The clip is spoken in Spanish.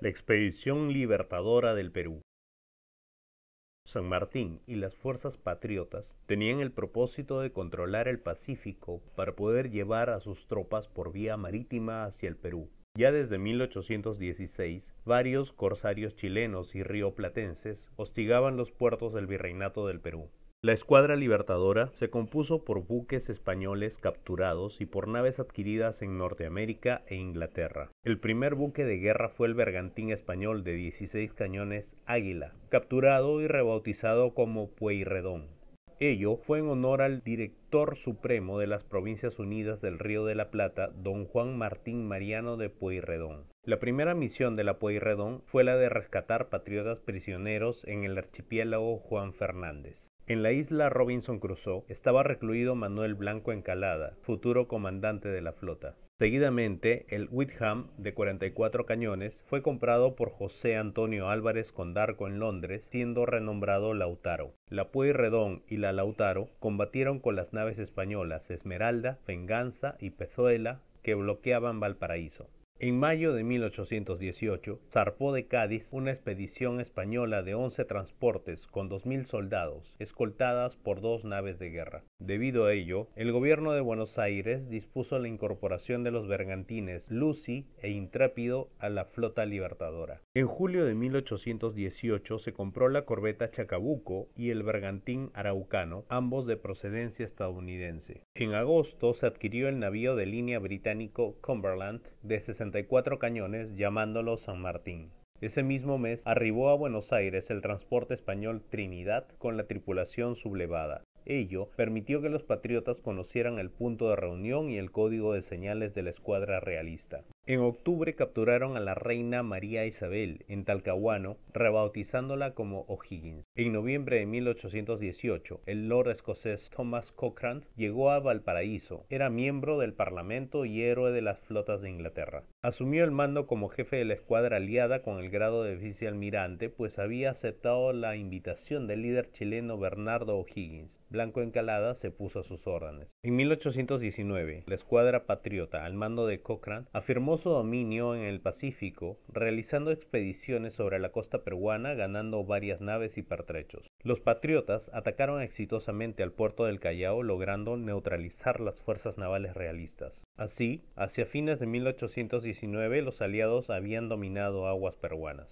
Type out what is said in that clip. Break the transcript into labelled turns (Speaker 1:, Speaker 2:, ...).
Speaker 1: la expedición libertadora del Perú. San Martín y las fuerzas patriotas tenían el propósito de controlar el Pacífico para poder llevar a sus tropas por vía marítima hacia el Perú. Ya desde 1816, varios corsarios chilenos y rioplatenses hostigaban los puertos del Virreinato del Perú. La escuadra libertadora se compuso por buques españoles capturados y por naves adquiridas en Norteamérica e Inglaterra. El primer buque de guerra fue el bergantín español de 16 cañones Águila, capturado y rebautizado como Pueyrredón. Ello fue en honor al director supremo de las Provincias Unidas del Río de la Plata, don Juan Martín Mariano de Pueyrredón. La primera misión de la Pueyrredón fue la de rescatar patriotas prisioneros en el archipiélago Juan Fernández. En la isla Robinson Crusoe estaba recluido Manuel Blanco Encalada, futuro comandante de la flota. Seguidamente, el Whitham de 44 cañones fue comprado por José Antonio Álvarez Condarco en Londres, siendo renombrado Lautaro. La Pueyrredón y la Lautaro combatieron con las naves españolas Esmeralda, Venganza y Pezuela que bloqueaban Valparaíso. En mayo de 1818 zarpó de Cádiz una expedición española de 11 transportes con 2.000 soldados, escoltadas por dos naves de guerra. Debido a ello, el gobierno de Buenos Aires dispuso la incorporación de los bergantines Lucy e Intrépido a la flota libertadora. En julio de 1818 se compró la corbeta Chacabuco y el bergantín Araucano, ambos de procedencia estadounidense. En agosto se adquirió el navío de línea británico Cumberland de 60 64 cañones llamándolo San Martín. Ese mismo mes arribó a Buenos Aires el transporte español Trinidad con la tripulación sublevada. Ello permitió que los patriotas conocieran el punto de reunión y el código de señales de la escuadra realista. En octubre capturaron a la reina María Isabel en Talcahuano, rebautizándola como O'Higgins. En noviembre de 1818, el lord escocés Thomas Cochrane llegó a Valparaíso. Era miembro del Parlamento y héroe de las flotas de Inglaterra. Asumió el mando como jefe de la escuadra aliada con el grado de vicealmirante, pues había aceptado la invitación del líder chileno Bernardo O'Higgins. Blanco Encalada se puso a sus órdenes. En 1819, la escuadra patriota al mando de Cochrane afirmó su dominio en el Pacífico, realizando expediciones sobre la costa peruana ganando varias naves y pertrechos. Los patriotas atacaron exitosamente al puerto del Callao logrando neutralizar las fuerzas navales realistas. Así, hacia fines de 1819 los aliados habían dominado aguas peruanas.